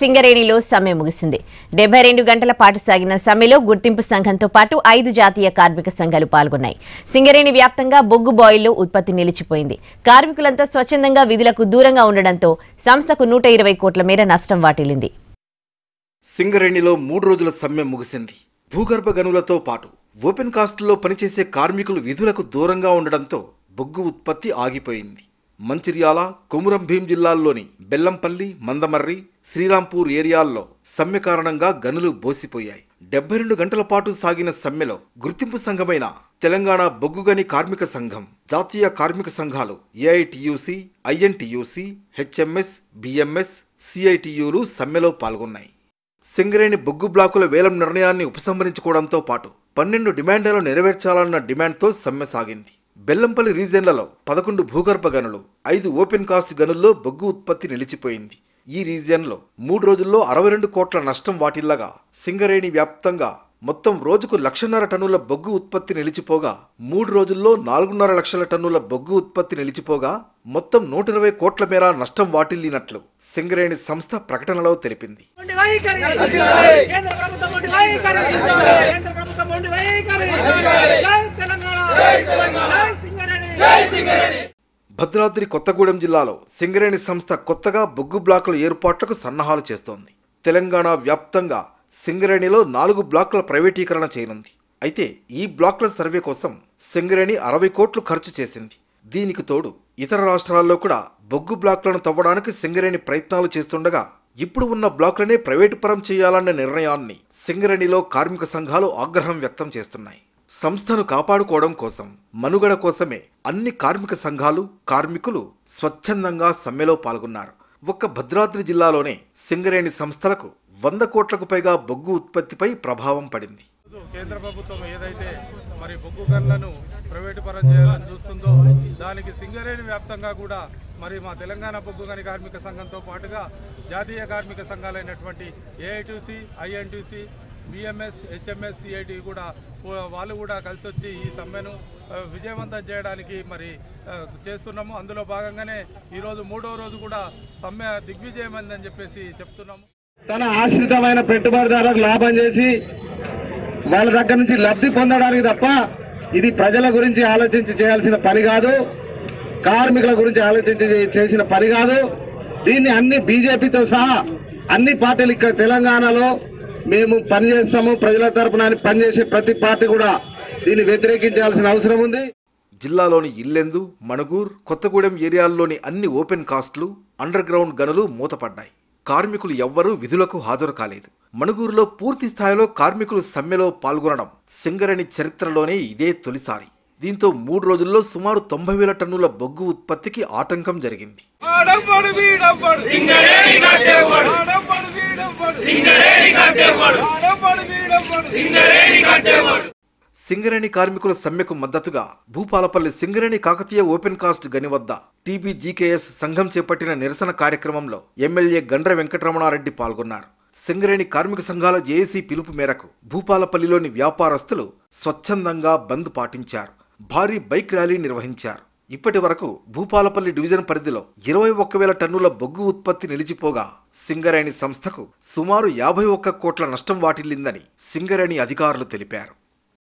సింగరేణిలో సమ్మె ముగిసింది డెబ్బై రెండు గంటల పాటు సాగిన సమ్మెలో గుర్తింపు సంఘంతో పాటు ఐదు జాతీయ కార్మిక సంఘాలు పాల్గొన్నాయి సింగరేణి వ్యాప్తంగా బొగ్గు బాయిల్లో ఉత్పత్తి నిలిచిపోయింది కార్మికులంతా స్వచ్ఛందంగా విధులకు దూరంగా ఉండడంతో సంస్థకు నూట ఇరవై కోట్ల మేర నష్టం వాటిల్లింది సింగరేణిలో మూడు రోజుల సమ్మె ముగిసింది భూగర్భ గనులతో పాటు ఓపెన్ కాస్టుల్లో పనిచేసే కార్మికులు విధులకు దూరంగా ఉండడంతో బొగ్గు ఉత్పత్తి ఆగిపోయింది మంచిర్యాల కొమురం భీం జిల్లాల్లోని బెల్లంపల్లి మందమర్రి శ్రీరాంపూర్ ఏరియాల్లో సమ్మె కారణంగా గనులు బోసిపోయాయి డెబ్బై రెండు గంటల పాటు సాగిన సమ్మెలో గుర్తింపు సంఘమైన తెలంగాణ బొగ్గుగని కార్మిక సంఘం జాతీయ కార్మిక సంఘాలు ఏఐటియుసి ఐఎన్టియుసి హెచ్ఎంఎస్ బిఎంఎస్ సిఐటియులు సమ్మెలో పాల్గొన్నాయి సింగరేణి బొగ్గు బ్లాకుల వేలం నిర్ణయాన్ని ఉపసంహరించుకోవడంతో పాటు పన్నెండు డిమాండ్లను నెరవేర్చాలన్న డిమాండ్తో సమ్మె సాగింది బెల్లంపల్లి రీజియన్లలో పదకొండు భూగర్భ గనులు ఐదు ఓపెన్ కాస్ట్ గనుల్లో బొగ్గు ఉత్పత్తి నిలిచిపోయింది ఈ రీజియన్లో మూడు రోజుల్లో అరవై రెండు కోట్ల నష్టం వాటిల్లగా సింగరేణి వ్యాప్తంగా మొత్తం రోజుకు లక్షన్నర టన్నుల బొగ్గు ఉత్పత్తి నిలిచిపోగా మూడు రోజుల్లో నాలుగున్నర లక్షల టన్నుల బొగ్గు ఉత్పత్తి నిలిచిపోగా మొత్తం నూట ఇరవై కోట్ల మేర నష్టం వాటిల్లినట్లు సింగరేణి సంస్థ ప్రకటనలో తెలిపింది భద్రాద్రి కొత్తగూడెం జిల్లాలో సింగరేణి సంస్థ కొత్తగా బొగ్గు బ్లాకుల ఏర్పాట్లకు సన్నాహాలు చేస్తోంది తెలంగాణ వ్యాప్తంగా సింగరేణిలో నాలుగు బ్లాకుల ప్రైవేటీకరణ చేయనుంది అయితే ఈ బ్లాకుల సర్వే కోసం సింగరేణి అరవై కోట్లు ఖర్చు చేసింది దీనికి తోడు ఇతర రాష్ట్రాల్లో కూడా బొగ్గు బ్లాకులను తవ్వడానికి సింగరేణి ప్రయత్నాలు చేస్తుండగా ఇప్పుడు ఉన్న బ్లాకులనే ప్రైవేటు పరం చేయాలన్న నిర్ణయాన్ని సింగరేణిలో కార్మిక సంఘాలు ఆగ్రహం వ్యక్తం చేస్తున్నాయి సంస్థను కాపాడుకోవడం కోసం మనుగడ కోసమే అన్ని కార్మిక సంఘాలు కార్మికులు స్వచ్ఛందంగా సమ్మెలో పాల్గొన్నారు ఒక్క భద్రాద్రి జిల్లాలోనే సింగరేణి సంస్థలకు వంద కోట్లకు పైగా బొగ్గు ఉత్పత్తిపై ప్రభావం పడింది కేంద్ర ప్రభుత్వం ఏదైతే మరి బొగ్గు గన్లను ప్రైవేటు పరం చేయాలని చూస్తుందో దానికి సింగరేణి వ్యాప్తంగా కూడా మరి మా తెలంగాణ బొగ్గు గని కార్మిక సంఘంతో పాటుగా జాతీయ కార్మిక సంఘాలైనటువంటి AITUC INTUC BMS HMS CITU కూడా వాళ్ళు కూడా కలిసి వచ్చి ఈ సమ్మెను విజయవంతం చేయడానికి మరి చేస్తున్నాము అందులో భాగంగానే ఈరోజు మూడో రోజు కూడా సమ్మె దిగ్విజయమైందని చెప్పేసి చెప్తున్నాము తన ఆశ్రితమైన పెట్టుబడిదారులకు లాభం చేసి వాళ్ళ దగ్గర నుంచి లబ్ధి పొందడానికి తప్ప ఇది ప్రజల గురించి ఆలోచించి చేయాల్సిన పని కాదు కార్మికుల గురించి ఆలోచించి చేసిన పని కాదు దీన్ని అన్ని బీజేపీతో సహా అన్ని పార్టీలు ఇక్కడ తెలంగాణలో మేము పనిచేస్తాము ప్రజల తరపున పనిచేసే ప్రతి పార్టీ కూడా దీన్ని వ్యతిరేకించాల్సిన అవసరం ఉంది జిల్లాలోని ఇల్లెందు మణుగూర్ కొత్తగూడెం ఏరియాల్లోని అన్ని ఓపెన్ కాస్ట్లు అండర్ గ్రౌండ్ గనులు మూతపడ్డాయి కార్మికులు ఎవ్వరూ విధులకు హాజరు కాలేదు మణుగూరులో పూర్తి స్థాయిలో కార్మికులు సమ్మెలో పాల్గొనడం సింగరేణి చరిత్రలోనే ఇదే తొలిసారి దీంతో మూడు రోజుల్లో సుమారు తొంభై వేల టన్నుల బొగ్గు ఉత్పత్తికి ఆటంకం జరిగింది సింగరేణి కార్మికుల సమ్మెకు మద్దతుగా భూపాలపల్లి సింగరేణి కాకతీయ ఓపెన్ కాస్ట్ గని వద్ద టీబీజీకేఎస్ సంఘం చేపట్టిన నిరసన కార్యక్రమంలో ఎమ్మెల్యే గండ్ర వెంకటరమణారెడ్డి పాల్గొన్నారు సింగరేణి కార్మిక సంఘాల జేఏసీ పిలుపు మేరకు భూపాలపల్లిలోని వ్యాపారస్తులు స్వచ్ఛందంగా బంద్ పాటించారు భారీ బైక్ ర్యాలీ నిర్వహించారు ఇప్పటి వరకు భూపాలపల్లి డివిజన్ పరిధిలో ఇరవై ఒక్క వేల టన్నుల బొగ్గు ఉత్పత్తి నిలిచిపోగా సింగరేణి సంస్థకు సుమారు యాభై ఒక్క కోట్ల నష్టం వాటిల్లిందని సింగరేణి అధికారులు తెలిపారు